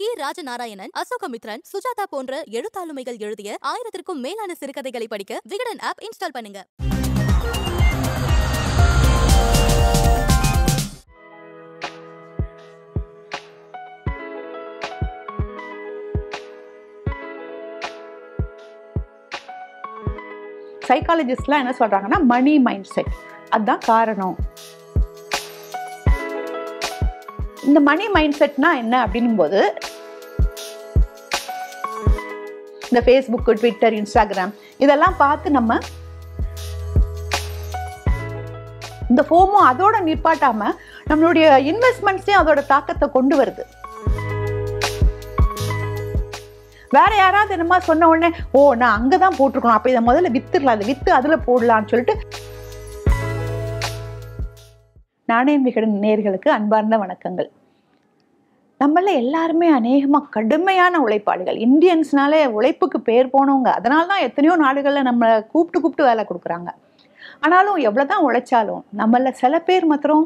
கி ராஜநாராயணன் அசோகமித்ரன் சுஜாதா போன்ற எழுத்தாளுமைகள் எழுதிய ஆயிரத்திற்கும் மேலான சிறுகதைகளை படிக்க விகடன் ஆப் இன்ஸ்டால் பண்ணுங்க சைக்காலஜிஸ்ட்லாம் என்ன சொல்கிறாங்கன்னா மணி மைண்ட் செட் அதுதான் காரணம் இந்த மணி மைண்ட் செட்னா என்ன அப்படின்னும் போது இந்த ஃபேஸ்புக்கு ட்விட்டர் இன்ஸ்டாகிராம் இதெல்லாம் பார்த்து நம்ம இந்த ஃபோமோ அதோட நிற்பாட்டாம நம்மளுடைய இன்வெஸ்ட்மெண்ட்ஸையும் அதோட தாக்கத்தை கொண்டு வருது வேற யாராவது என்னமா சொன்ன உடனே ஓ நான் அங்கதான் தான் போட்டிருக்கணும் அப்போ இதை முதல்ல வித்துடலாம் அதை வித்து அதுல போடலாம்னு சொல்லிட்டு நாணயம் விகடன் நேர்களுக்கு அன்பார்ந்த வணக்கங்கள் நம்மள எல்லாருமே அநேகமாக கடுமையான உழைப்பாளிகள் இந்தியன்ஸ்னாலே உழைப்புக்கு பேர் போனவங்க அதனால தான் எத்தனையோ நாடுகளில் நம்மளை கூப்பிட்டு கூப்பிட்டு வேலை கொடுக்குறாங்க ஆனாலும் எவ்வளோ தான் உழைச்சாலும் நம்மள சில பேர் மாத்திரம்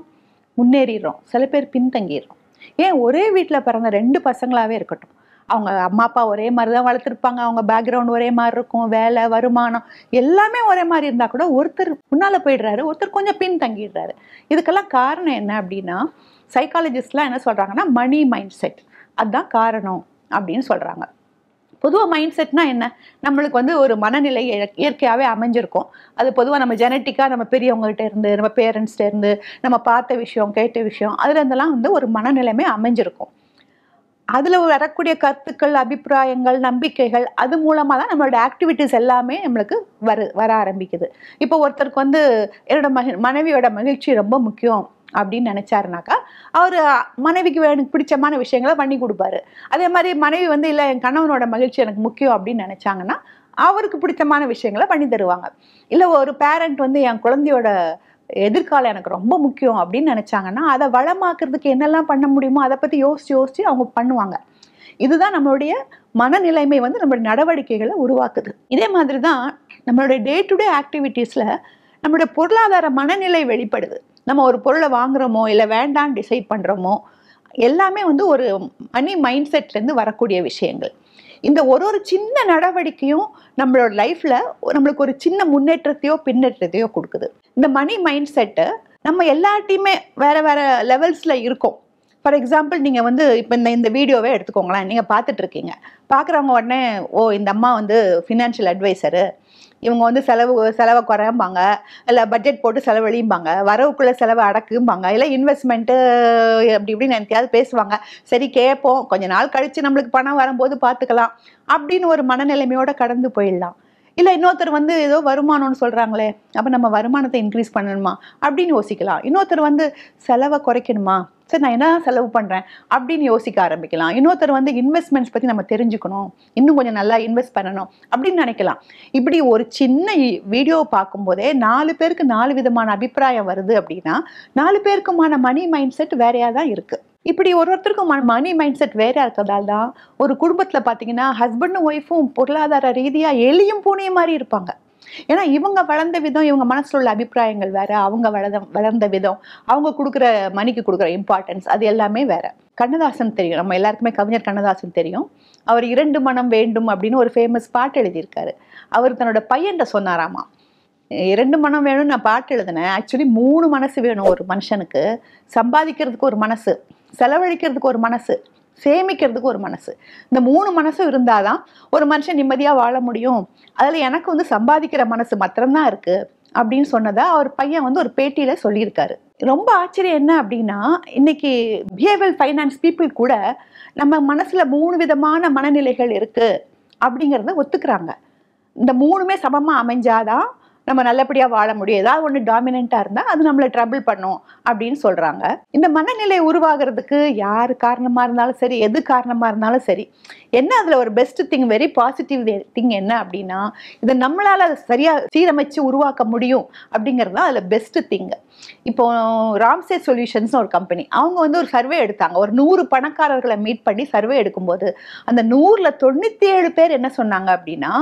முன்னேறிடுறோம் சில பேர் பின்தங்கிடுறோம் ஏன் ஒரே வீட்டில் பிறந்த ரெண்டு பசங்களாகவே இருக்கட்டும் அவங்க அம்மா அப்பா ஒரே மாதிரி தான் வளர்த்துருப்பாங்க அவங்க பேக்ரவுண்ட் ஒரே மாதிரி இருக்கும் வேலை வருமானம் எல்லாமே ஒரே மாதிரி இருந்தால் கூட ஒருத்தர் முன்னால் போயிடுறாரு ஒருத்தர் கொஞ்சம் பின் தங்கிடுறாரு இதுக்கெல்லாம் காரணம் என்ன அப்படின்னா சைக்காலஜிஸ்ட்லாம் என்ன சொல்கிறாங்கன்னா மணி மைண்ட் செட் அதுதான் காரணம் அப்படின்னு சொல்கிறாங்க பொதுவாக மைண்ட் செட்னா என்ன நம்மளுக்கு வந்து ஒரு மனநிலை இயற்கையாகவே அமைஞ்சிருக்கும் அது பொதுவாக நம்ம ஜெனட்டிக்காக நம்ம பெரியவங்ககிட்ட இருந்து நம்ம பேரண்ட்ஸ்கிட்ட இருந்து நம்ம பார்த்த விஷயம் கேட்ட விஷயம் அதுலேருந்தெல்லாம் வந்து ஒரு மனநிலைமை அமைஞ்சிருக்கும் அதில் வரக்கூடிய கருத்துக்கள் அபிப்பிராயங்கள் நம்பிக்கைகள் அது மூலமாக தான் நம்மளோட ஆக்டிவிட்டீஸ் எல்லாமே நம்மளுக்கு வரு வர ஆரம்பிக்குது இப்போ ஒருத்தருக்கு வந்து என்னோட மகி மனைவியோட மகிழ்ச்சி ரொம்ப முக்கியம் அப்படின்னு நினச்சாருனாக்கா அவர் மனைவிக்கு எனக்கு பிடிச்சமான விஷயங்களை பண்ணி கொடுப்பாரு அதே மாதிரி மனைவி வந்து இல்லை என் கணவனோட மகிழ்ச்சி எனக்கு முக்கியம் அப்படின்னு நினச்சாங்கன்னா அவருக்கு பிடித்தமான விஷயங்களை பண்ணி தருவாங்க இல்லை ஒரு பேரண்ட் வந்து என் குழந்தையோட எதிர்காலம் எனக்கு ரொம்ப முக்கியம் அப்படின்னு நினச்சாங்கன்னா அதை வளமாக்குறதுக்கு என்னெல்லாம் பண்ண முடியுமோ அதை பற்றி யோசித்து யோசித்து அவங்க பண்ணுவாங்க இதுதான் நம்மளுடைய மனநிலைமை வந்து நம்மளுடைய நடவடிக்கைகளை உருவாக்குது இதே மாதிரி தான் நம்மளுடைய டே டு டே ஆக்டிவிட்டீஸில் நம்மளுடைய பொருளாதார மனநிலை வெளிப்படுது நம்ம ஒரு பொருளை வாங்குகிறோமோ இல்லை வேண்டான்னு டிசைட் பண்ணுறோமோ எல்லாமே வந்து ஒரு மணி மைண்ட் செட்லேருந்து வரக்கூடிய விஷயங்கள் இந்த ஒரு ஒரு சின்ன நடவடிக்கையும் நம்மளோட லைஃப்பில் நம்மளுக்கு ஒரு சின்ன முன்னேற்றத்தையோ பின்னேற்றத்தையோ கொடுக்குது இந்த மணி மைண்ட் செட்டு நம்ம எல்லாட்டையுமே வேறு வேறு லெவல்ஸில் இருக்கும் ஃபார் எக்ஸாம்பிள் நீங்கள் வந்து இப்போ இந்த இந்த வீடியோவே எடுத்துக்கோங்களேன் நீங்கள் பார்த்துட்ருக்கீங்க பார்க்குறவங்க உடனே ஓ இந்த அம்மா வந்து ஃபினான்ஷியல் அட்வைசரு இவங்க வந்து செலவு செலவை குறைம்பாங்க இல்லை பட்ஜெட் போட்டு செலவழியும்பாங்க வரவுக்குள்ளே செலவை அடக்கும்பாங்க இல்லை இன்வெஸ்ட்மெண்ட்டு அப்படி இப்படின்னு எனக்கையாவது பேசுவாங்க சரி கேட்போம் கொஞ்ச நாள் கழித்து நம்மளுக்கு பணம் வரும்போது பார்த்துக்கலாம் அப்படின்னு ஒரு மனநிலைமையோடு கடந்து போயிடலாம் இல்லை இன்னொருத்தர் வந்து ஏதோ வருமானம்னு சொல்கிறாங்களே அப்போ நம்ம வருமானத்தை இன்க்ரீஸ் பண்ணணுமா அப்படின்னு யோசிக்கலாம் இன்னொருத்தர் வந்து செலவை குறைக்கணுமா சரி நான் என்ன செலவு பண்ணுறேன் அப்படின்னு யோசிக்க ஆரம்பிக்கலாம் இன்னொருத்தர் வந்து இன்வெஸ்ட்மெண்ட்ஸ் பற்றி நம்ம தெரிஞ்சுக்கணும் இன்னும் கொஞ்சம் நல்லா இன்வெஸ்ட் பண்ணணும் அப்படின்னு நினைக்கலாம் இப்படி ஒரு சின்ன வீடியோ பார்க்கும்போதே நாலு பேருக்கு நாலு விதமான அபிப்பிராயம் வருது அப்படின்னா நாலு பேருக்குமான மணி மைண்ட் செட் வேறையாக தான் இருக்குது இப்படி ஒரு ஒருத்தருக்கும் மணி மைண்ட் செட் வேற இருக்கிறதால தான் ஒரு குடும்பத்தில் பார்த்தீங்கன்னா ஹஸ்பண்டும் ஒய்ஃபும் பொருளாதார ரீதியாக எளியும் பூனையும் மாதிரி இருப்பாங்க ஏன்னா இவங்க வளர்ந்த விதம் இவங்க மனசில் உள்ள அபிப்பிராயங்கள் வேற அவங்க வளர்ந்த வளர்ந்த விதம் அவங்க கொடுக்குற மணிக்கு கொடுக்குற இம்பார்ட்டன்ஸ் அது எல்லாமே வேற கண்ணதாசன் தெரியும் நம்ம எல்லாருக்குமே கவிஞர் கண்ணதாசன் தெரியும் அவர் இரண்டு மனம் வேண்டும் அப்படின்னு ஒரு ஃபேமஸ் பாட்டு எழுதியிருக்காரு அவர் தன்னோட பையன்கிட்ட சொன்னாராமா இரண்டு மனம் வேணும்னு நான் பாட்டு எழுதினேன் ஆக்சுவலி மூணு மனசு வேணும் ஒரு மனுஷனுக்கு சம்பாதிக்கிறதுக்கு ஒரு மனசு செலவழிக்கிறதுக்கு ஒரு மனசு சேமிக்கிறதுக்கு ஒரு மனசு இந்த மூணு மனசும் இருந்தால் தான் ஒரு மனுஷன் நிம்மதியாக வாழ முடியும் அதில் எனக்கு வந்து சம்பாதிக்கிற மனசு மாத்திரம்தான் இருக்குது அப்படின்னு சொன்னதை அவர் பையன் வந்து ஒரு பேட்டியில் சொல்லியிருக்காரு ரொம்ப ஆச்சரியம் என்ன அப்படின்னா இன்னைக்கு பிஹேவியல் ஃபைனான்ஸ் பீப்புள் கூட நம்ம மனசில் மூணு விதமான மனநிலைகள் இருக்குது அப்படிங்கிறத ஒத்துக்கிறாங்க இந்த மூணுமே சமமாக அமைஞ்சாதான் நம்ம நல்லபடியாக வாழ முடியும் ஏதாவது ஒன்று டாமினண்ட்டாக இருந்தால் அது நம்மளை ட்ரபிள் பண்ணும் அப்படின்னு சொல்கிறாங்க இந்த மனநிலை உருவாகிறதுக்கு யார் காரணமாக இருந்தாலும் சரி எது காரணமாக இருந்தாலும் சரி என்ன அதில் ஒரு best thing very positive thing என்ன அப்படின்னா இதை நம்மளால் சரியாக சீரமைச்சு உருவாக்க முடியும் அப்படிங்கிறது தான் அதில் பெஸ்ட் திங் இப்போ ராம்சே சொல்யூஷன்ஸ்னு ஒரு கம்பெனி அவங்க வந்து ஒரு சர்வே எடுத்தாங்க ஒரு நூறு பணக்காரர்களை மீட் பண்ணி சர்வே எடுக்கும்போது அந்த நூறில் தொண்ணூற்றி ஏழு பேர் என்ன சொன்னாங்க அப்படின்னா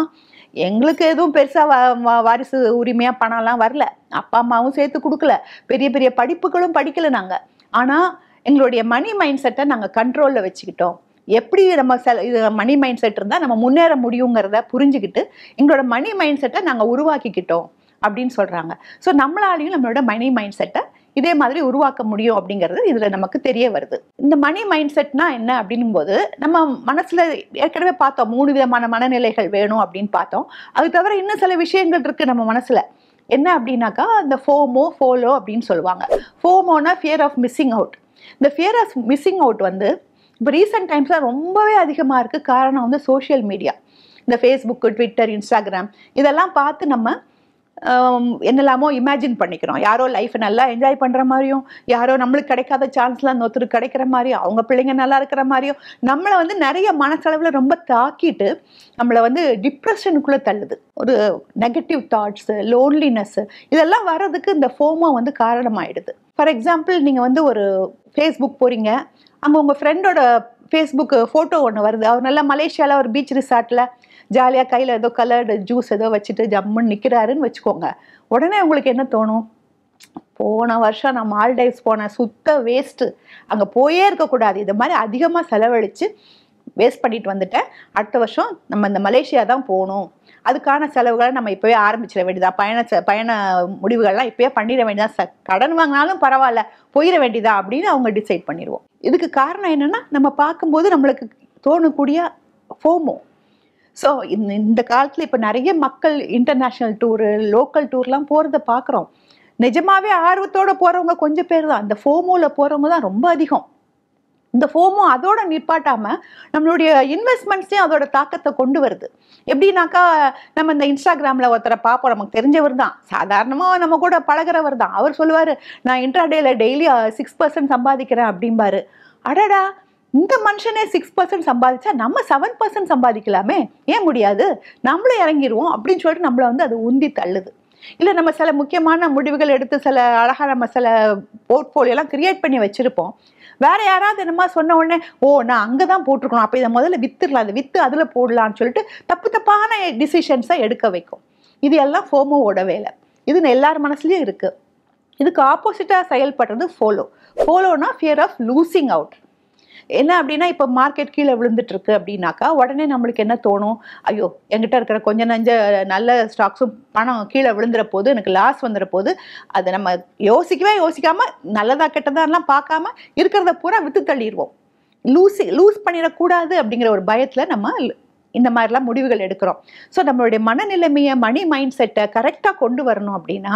எங்களுக்கு எதுவும் பெருசாக வா வா வாரிசு உரிமையாக பணம்லாம் வரல அப்பா அம்மாவும் சேர்த்து கொடுக்கல பெரிய பெரிய படிப்புகளும் படிக்கலை நாங்கள் ஆனால் எங்களுடைய மணி மைண்ட் செட்டை நாங்கள் கண்ட்ரோலில் வச்சுக்கிட்டோம் எப்படி நம்ம செல இது மணி மைண்ட் செட் இருந்தால் நம்ம முன்னேற முடியுங்கிறத புரிஞ்சுக்கிட்டு எங்களோட மணி மைண்ட் செட்டை நாங்கள் உருவாக்கிக்கிட்டோம் அப்படின்னு சொல்கிறாங்க ஸோ நம்மளாலையும் நம்மளோட மணி மைண்ட் செட்டை இதே மாதிரி உருவாக்க முடியும் அப்படிங்கிறது இதில் நமக்கு தெரிய வருது இந்த மணி மைண்ட் செட்னா என்ன அப்படின்னும் போது நம்ம மனசில் ஏற்கனவே பார்த்தோம் மூணு விதமான மனநிலைகள் வேணும் அப்படின்னு பார்த்தோம் அது தவிர இன்னும் சில விஷயங்கள் இருக்குது நம்ம மனசில் என்ன அப்படின்னாக்கா இந்த ஃபோமோ ஃபோலோ அப்படின்னு சொல்லுவாங்க ஃபோமோனா ஃபியர் ஆஃப் மிஸ்ஸிங் அவுட் இந்த ஃபியர் ஆஃப் மிஸ்ஸிங் அவுட் வந்து இப்போ ரீசெண்ட் டைம்ஸில் ரொம்பவே அதிகமாக இருக்குது காரணம் வந்து சோஷியல் மீடியா இந்த ஃபேஸ்புக்கு ட்விட்டர் இன்ஸ்டாகிராம் இதெல்லாம் பார்த்து நம்ம என்னெல்லாமோ இமேஜின் பண்ணிக்கிறோம் யாரோ லைஃப் நல்லா என்ஜாய் பண்ணுற மாதிரியும் யாரோ நம்மளுக்கு கிடைக்காத சான்ஸ்லாம் இன்னொருத்தருக்கு கிடைக்கிற மாதிரியும் அவங்க பிள்ளைங்க நல்லா இருக்கிற மாதிரியும் நம்மளை வந்து நிறைய மனசளவில் ரொம்ப தாக்கிட்டு நம்மளை வந்து டிப்ரெஷனுக்குள்ளே தள்ளுது ஒரு நெகட்டிவ் தாட்ஸு லோன்லினஸ்ஸு இதெல்லாம் வர்றதுக்கு இந்த ஃபோமோ வந்து காரணமாயிடுது ஃபார் எக்ஸாம்பிள் நீங்கள் வந்து ஒரு ஃபேஸ்புக் போகிறீங்க அங்கே உங்கள் ஃப்ரெண்டோட ஃபேஸ்புக்கு ஃபோட்டோ ஒன்று வருது அவர் நல்லா மலேசியாவில் ஒரு பீச் ரிசார்ட்டில் ஜாலியாக கையில் ஏதோ கலர்டு ஜூஸ் ஏதோ வச்சுட்டு ஜம்முன்னு நிற்கிறாருன்னு வச்சுக்கோங்க உடனே உங்களுக்கு என்ன தோணும் போன வருஷம் நான் மால்டைவ்ஸ் போனேன் சுத்த வேஸ்ட்டு அங்கே போயே இருக்கக்கூடாது இது மாதிரி அதிகமாக செலவழித்து வேஸ்ட் பண்ணிட்டு வந்துட்டேன் அடுத்த வருஷம் நம்ம இந்த மலேசியா தான் போகணும் அதுக்கான செலவுகளை நம்ம இப்போவே ஆரம்பிச்சிட வேண்டியதா பயண பயண முடிவுகள்லாம் இப்போயே பண்ணிட வேண்டியதா கடன் வாங்கினாலும் பரவாயில்ல போயிட வேண்டியதா அப்படின்னு அவங்க டிசைட் பண்ணிடுவோம் இதுக்கு காரணம் என்னென்னா நம்ம பார்க்கும்போது நம்மளுக்கு தோணக்கூடிய ஃபோமோ ஸோ இந்த காலத்தில் இப்போ நிறைய மக்கள் இன்டர்நேஷ்னல் டூரு லோக்கல் டூர்லாம் போகிறத பார்க்குறோம் நிஜமாகவே ஆர்வத்தோடு போகிறவங்க கொஞ்சம் பேர் தான் அந்த ஃபோமோவில் போகிறவங்க தான் ரொம்ப அதிகம் இந்த ஃபோமும் அதோட நிற்பாட்டாமல் நம்மளுடைய இன்வெஸ்ட்மெண்ட்ஸையும் அதோட தாக்கத்தை கொண்டு வருது எப்படின்னாக்கா நம்ம இந்த இன்ஸ்டாகிராமில் ஒருத்தரை பார்ப்போம் நமக்கு தெரிஞ்சவர் தான் சாதாரணமாக நம்ம கூட பழகிறவர் தான் அவர் சொல்லுவார் நான் இன்ட்ராடேயில் டெய்லி சிக்ஸ் பர்சன்ட் சம்பாதிக்கிறேன் அப்படிம்பாரு அடடா இந்த மனுஷனே சிக்ஸ் பர்சன்ட் சம்பாதிச்சா நம்ம செவன் பர்சன்ட் சம்பாதிக்கலாமே ஏன் முடியாது நம்மளும் இறங்கிடுவோம் அப்படின்னு சொல்லிட்டு நம்மளை வந்து அது உந்தி தள்ளுது இல்லை நம்ம சில முக்கியமான முடிவுகள் எடுத்து சில அழகாக நம்ம சில போர்ட்ஃபோலியோலாம் கிரியேட் பண்ணி வச்சுருப்போம் வேற யாராவது என்னமா சொன்ன உடனே ஓ நான் அங்கே தான் போட்டிருக்கணும் அப்போ இதை முதல்ல வித்துடலாம் அதை விற்று அதில் போடலான்னு சொல்லிட்டு தப்பு தப்பான டிசிஷன்ஸை எடுக்க வைக்கும் இது எல்லாம் ஃபோமோவோட வேலை இது எல்லார் மனசுலேயும் இருக்குது இதுக்கு ஆப்போசிட்டாக செயல்படுறது ஃபோலோ ஃபோலோனா ஃபியர் ஆஃப் லூசிங் அவுட் என்ன அப்படின்னா இப்போ மார்க்கெட் கீழே விழுந்துட்டு இருக்கு அப்படின்னாக்கா உடனே நம்மளுக்கு என்ன தோணும் ஐயோ எங்கிட்ட இருக்கிற கொஞ்சம் நஞ்ச நல்ல ஸ்டாக்ஸும் பணம் கீழே விழுந்துற போது எனக்கு லாஸ் வந்துற போது அதை நம்ம யோசிக்கவே யோசிக்காம நல்லதா கெட்டதாலாம் பார்க்காம இருக்கிறத பூரா வித்து தள்ளிடுவோம் லூசி லூஸ் பண்ணிடக்கூடாது அப்படிங்கிற ஒரு பயத்தில் நம்ம இந்த மாதிரிலாம் முடிவுகள் எடுக்கிறோம் ஸோ நம்மளுடைய மனநிலைமையை மணி மைண்ட் செட்டை கரெக்டாக கொண்டு வரணும் அப்படின்னா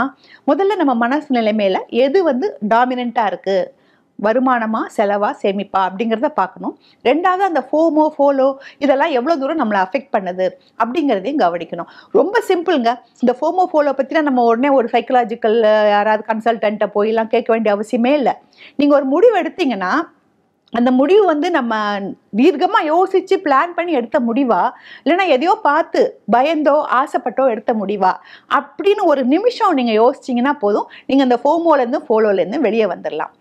முதல்ல நம்ம மனசு நிலைமையில் எது வந்து டாமினண்ட்டாக இருக்குது வருமானமா செலவா சேமிப்பா அப்படிங்கிறத பார்க்கணும் ரெண்டாவது அந்த ஃபோமோ ஃபோலோ இதெல்லாம் எவ்வளோ தூரம் நம்மளை அஃபெக்ட் பண்ணுது அப்படிங்கிறதையும் கவனிக்கணும் ரொம்ப சிம்பிளுங்க இந்த ஃபோமோ ஃபோலோ பற்றினா நம்ம உடனே ஒரு சைக்கலாஜிக்கல் யாராவது கன்சல்டண்ட்டை போயெல்லாம் கேட்க வேண்டிய அவசியமே இல்லை நீங்கள் ஒரு முடிவு எடுத்தீங்கன்னா அந்த முடிவு வந்து நம்ம தீர்க்கமாக யோசித்து பிளான் பண்ணி எடுத்த முடிவா இல்லைன்னா எதையோ பார்த்து பயந்தோ ஆசைப்பட்டோ எடுத்த முடிவா அப்படின்னு ஒரு நிமிஷம் நீங்கள் யோசிச்சிங்கன்னா போதும் நீங்கள் அந்த ஃபோமோலேருந்து ஃபோலோலேருந்து வெளியே வந்துடலாம்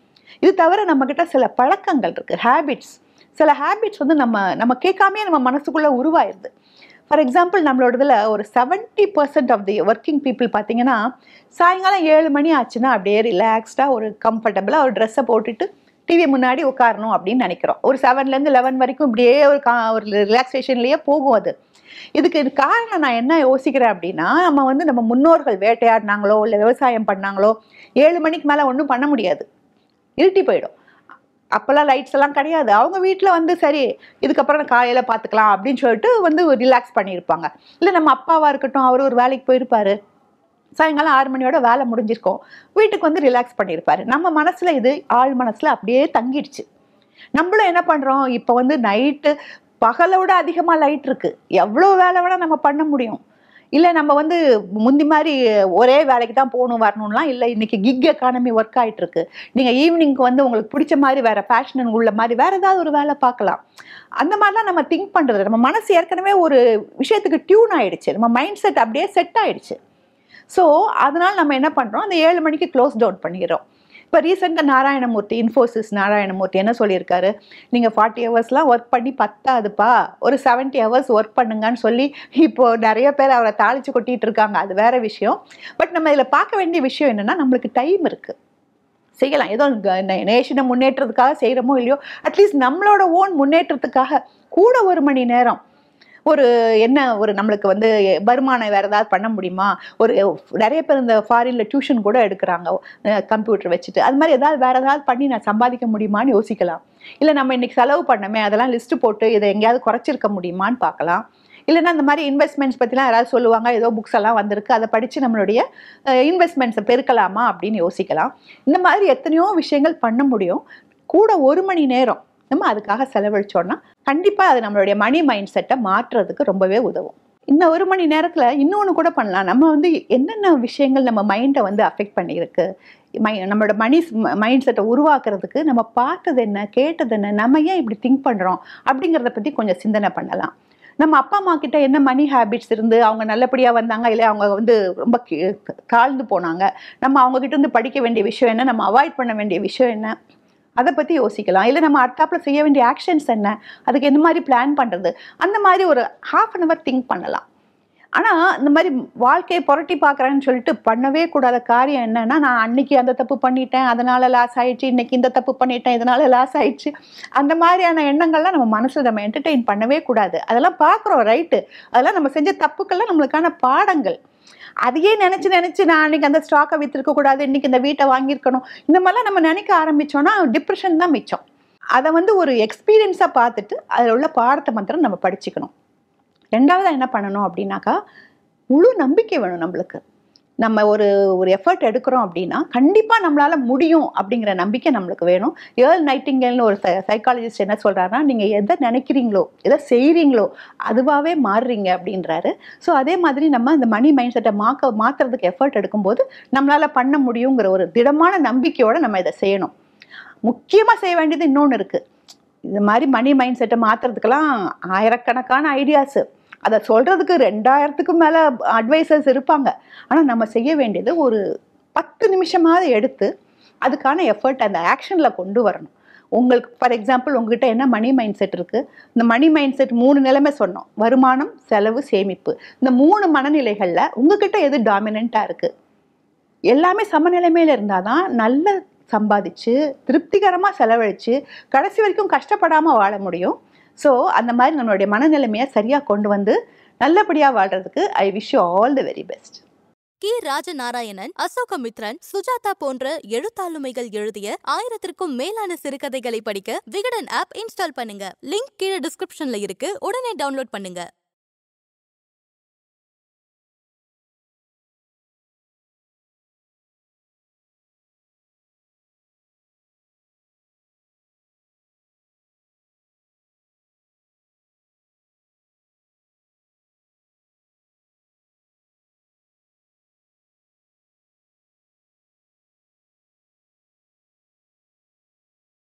இது தவிர நம்மக்கிட்ட சில பழக்கங்கள் இருக்குது ஹேபிட்ஸ் சில ஹேபிட்ஸ் வந்து நம்ம நம்ம கேட்காமையே நம்ம மனசுக்குள்ளே உருவாயிருது ஃபார் எக்ஸாம்பிள் நம்மளோட இதில் ஒரு seventy percent of the working people பார்த்தீங்கன்னா சாயங்காலம் ஏழு மணி ஆச்சுன்னா அப்படியே ரிலாக்ஸ்டாக ஒரு கம்ஃபர்டபுளாக ஒரு ட்ரெஸ்ஸை போட்டுட்டு டிவி முன்னாடி உட்காரணும் அப்படின்னு நினைக்கிறோம் ஒரு செவன்லேருந்து லெவன் வரைக்கும் இப்படியே ஒரு கா ஒரு ரிலாக்ஸேஷன்லேயே போகும் அது இதுக்கு இது காரணம் நான் என்ன யோசிக்கிறேன் அப்படின்னா நம்ம வந்து நம்ம முன்னோர்கள் வேட்டையாடினாங்களோ இல்லை விவசாயம் பண்ணாங்களோ ஏழு மணிக்கு மேலே ஒன்றும் பண்ண முடியாது இருட்டி போயிடும் அப்போல்லாம் லைட்ஸ் எல்லாம் கிடையாது அவங்க வீட்டில் வந்து சரி இதுக்கப்புறம் காலையில் பார்த்துக்கலாம் அப்படின்னு சொல்லிட்டு வந்து ரிலாக்ஸ் பண்ணியிருப்பாங்க இல்லை நம்ம அப்பாவாக இருக்கட்டும் அவர் ஒரு வேலைக்கு போயிருப்பாரு சாயங்காலம் ஆறு மணியோட வேலை முடிஞ்சிருக்கோம் வீட்டுக்கு வந்து ரிலாக்ஸ் பண்ணியிருப்பாரு நம்ம மனசில் இது ஆள் மனசில் அப்படியே தங்கிடுச்சு நம்மளும் என்ன பண்ணுறோம் இப்போ வந்து நைட்டு பகலை விட அதிகமாக லைட் இருக்குது எவ்வளோ வேலை வேணால் நம்ம பண்ண முடியும் இல்லை நம்ம வந்து முந்தி மாதிரி ஒரே வேலைக்கு தான் போகணும் வரணும்லாம் இல்லை இன்னைக்கு கிக் எக்கானமி ஒர்க் ஆகிட்டு இருக்கு நீங்கள் ஈவினிங்க்கு வந்து உங்களுக்கு பிடிச்ச மாதிரி வேற பேஷன் உள்ள மாதிரி வேற ஏதாவது ஒரு வேலை பார்க்கலாம் அந்த மாதிரிலாம் நம்ம திங்க் பண்ணுறது நம்ம மனசு ஏற்கனவே ஒரு விஷயத்துக்கு டியூன் ஆயிடுச்சு நம்ம மைண்ட் செட் அப்படியே செட் ஆயிடுச்சு ஸோ அதனால் நம்ம என்ன பண்ணுறோம் அந்த ஏழு மணிக்கு க்ளோஸ் டவுன் பண்ணிடுறோம் இப்போ ரீசெண்டாக நாராயணமூர்த்தி இன்ஃபோசிஸ் நாராயணமூர்த்தி என்ன சொல்லியிருக்காரு நீங்கள் ஃபார்ட்டி ஹவர்ஸ்லாம் ஒர்க் பண்ணி பத்தாதுப்பா ஒரு செவன்ட்டி ஹவர்ஸ் ஒர்க் பண்ணுங்கன்னு சொல்லி இப்போது நிறைய பேர் அவரை தாளித்து கொட்டிகிட்டு இருக்காங்க அது வேறு விஷயம் பட் நம்ம இதில் பார்க்க வேண்டிய விஷயம் என்னென்னா நம்மளுக்கு டைம் இருக்குது செய்யலாம் ஏதோ நேஷனை முன்னேற்றத்துக்காக செய்கிறோமோ இல்லையோ அட்லீஸ்ட் நம்மளோட ஓன் முன்னேற்றத்துக்காக கூட ஒரு மணி நேரம் ஒரு என்ன ஒரு நம்மளுக்கு வந்து வருமானம் வேறு ஏதாவது பண்ண முடியுமா ஒரு நிறைய பேர் இந்த ஃபாரினில் டியூஷன் கூட எடுக்கிறாங்க கம்ப்யூட்டர் வச்சுட்டு அது மாதிரி ஏதாவது வேறு ஏதாவது பண்ணி நான் சம்பாதிக்க முடியுமான்னு யோசிக்கலாம் இல்லை நம்ம இன்னைக்கு செலவு பண்ணமே அதெல்லாம் லிஸ்ட்டு போட்டு இதை எங்கேயாவது குறைச்சிருக்க முடியுமான்னு பார்க்கலாம் இல்லைன்னா அந்த மாதிரி இன்வெஸ்ட்மெண்ட்ஸ் பற்றிலாம் யாராவது சொல்லுவாங்க ஏதோ புக்ஸ் எல்லாம் வந்திருக்கு அதை படித்து நம்மளுடைய இன்வெஸ்ட்மெண்ட்ஸை பெருக்கலாமா அப்படின்னு யோசிக்கலாம் இந்த மாதிரி எத்தனையோ விஷயங்கள் பண்ண முடியும் கூட ஒரு மணி நேரம் நம்ம அதுக்காக செலவழிச்சோன்னா கண்டிப்பாக அது நம்மளுடைய மணி மைண்ட் செட்டை மாற்றுறதுக்கு ரொம்பவே உதவும் இன்னும் ஒரு மணி நேரத்தில் இன்னொன்று கூட பண்ணலாம் நம்ம வந்து என்னென்ன விஷயங்கள் நம்ம மைண்டை வந்து அஃபெக்ட் பண்ணியிருக்கு மை நம்மளோட மணி மைண்ட் செட்டை உருவாக்குறதுக்கு நம்ம பார்த்தது என்ன கேட்டது என்ன நம்ம ஏன் இப்படி திங்க் பண்ணுறோம் அப்படிங்கிறத பற்றி கொஞ்சம் சிந்தனை பண்ணலாம் நம்ம அப்பா அம்மா கிட்ட என்ன மணி ஹேபிட்ஸ் இருந்து அவங்க நல்லபடியாக வந்தாங்க இல்லை அவங்க வந்து ரொம்ப தாழ்ந்து போனாங்க நம்ம அவங்ககிட்ட இருந்து படிக்க வேண்டிய விஷயம் என்ன நம்ம அவாய்ட் பண்ண வேண்டிய விஷயம் என்ன அதை பற்றி யோசிக்கலாம் இல்லை நம்ம அடுத்தாப்பில் செய்ய வேண்டிய ஆக்ஷன்ஸ் என்ன அதுக்கு எந்த மாதிரி பிளான் பண்ணுறது அந்த மாதிரி ஒரு ஹாஃப் அன் ஹவர் திங்க் பண்ணலாம் ஆனால் இந்த மாதிரி வாழ்க்கையை புரட்டி பார்க்குறேன்னு சொல்லிட்டு பண்ணவே கூடாத காரியம் என்னென்னா நான் அன்னைக்கு அந்த தப்பு பண்ணிட்டேன் அதனால் லாஸ் ஆயிடுச்சு இன்றைக்கி இந்த தப்பு பண்ணிட்டேன் இதனால் லாஸ் ஆயிடுச்சு அந்த மாதிரியான எண்ணங்கள்லாம் நம்ம மனசில் நம்ம என்டர்டெயின் பண்ணவே கூடாது அதெல்லாம் பார்க்குறோம் ரைட்டு அதெல்லாம் நம்ம செஞ்ச தப்புக்கெல்லாம் நம்மளுக்கான பாடங்கள் அதையே நினச்சி நினச்சி நான் அன்றைக்கி அந்த ஸ்டாக்கை விற்றுருக்கக்கூடாது இன்றைக்கி இந்த வீட்டை வாங்கியிருக்கணும் இந்த மாதிரிலாம் நம்ம நினைக்க ஆரம்பித்தோன்னா டிப்ரெஷன் தான் மிச்சம் அதை வந்து ஒரு எக்ஸ்பீரியன்ஸாக பார்த்துட்டு அதில் உள்ள பாடத்தை மாத்திரம் நம்ம படிச்சுக்கணும் ரெண்டாவது என்ன பண்ணணும் அப்படின்னாக்கா முழு நம்பிக்கை வேணும் நம்மளுக்கு நம்ம ஒரு ஒரு எஃபர்ட் எடுக்கிறோம் அப்படின்னா கண்டிப்பாக நம்மளால் முடியும் அப்படிங்கிற நம்பிக்கை நம்மளுக்கு வேணும் ஏர்ல் நைட்டிங்கல்னு ஒரு சைக்காலஜிஸ்ட் என்ன சொல்கிறாருன்னா நீங்கள் எதை நினைக்கிறீங்களோ எதை செய்கிறீங்களோ அதுவாகவே மாறுறீங்க அப்படின்றாரு ஸோ அதே மாதிரி நம்ம இந்த மணி மைண்ட் செட்டை மாக்க மாற்றுறதுக்கு எஃபர்ட் எடுக்கும்போது நம்மளால் பண்ண முடியுங்கிற ஒரு திடமான நம்பிக்கையோடு நம்ம இதை செய்யணும் முக்கியமாக செய்ய வேண்டியது இன்னொன்று இருக்குது இது மாதிரி மணி மைண்ட் செட்டை மாற்றுறதுக்கெல்லாம் ஆயிரக்கணக்கான ஐடியாஸு அதை சொல்கிறதுக்கு ரெண்டாயிரத்துக்கு மேலே அட்வைசர்ஸ் இருப்பாங்க ஆனால் நம்ம செய்ய வேண்டியது ஒரு பத்து நிமிஷமாவது எடுத்து அதுக்கான எஃபர்ட் அந்த ஆக்ஷனில் கொண்டு வரணும் உங்களுக்கு ஃபார் எக்ஸாம்பிள் உங்ககிட்ட என்ன மணி மைண்ட் செட் இருக்குது இந்த மணி மைண்ட் செட் மூணு நிலைமை சொன்னோம் வருமானம் செலவு சேமிப்பு இந்த மூணு மனநிலைகளில் உங்ககிட்ட எது டாமினண்ட்டாக இருக்குது எல்லாமே சமநிலைமையில் இருந்தால் தான் நல்ல சம்பாதிச்சு திருப்திகரமாக செலவழித்து கடைசி வரைக்கும் கஷ்டப்படாமல் வாழ முடியும் ஸோ அந்த மாதிரி நம்மளுடைய மனநிலைமையை சரியாக கொண்டு வந்து நல்லபடியாக வாழ்கிறதுக்கு I wish you all the very best Ki Rajanarayanan Ashokamitran Sujatha போன்ற எழுத்தாளுமைகள் எழுதிய ஆயிரத்திற்கும் மேலான சிறுகதைகளை படிக்க விகடன் ஆப் இன்ஸ்டால் பண்ணுங்க லிங்க் கீழே டிஸ்கிரிப்ஷன்ல இருக்கு உடனே டவுன்லோட் பண்ணுங்க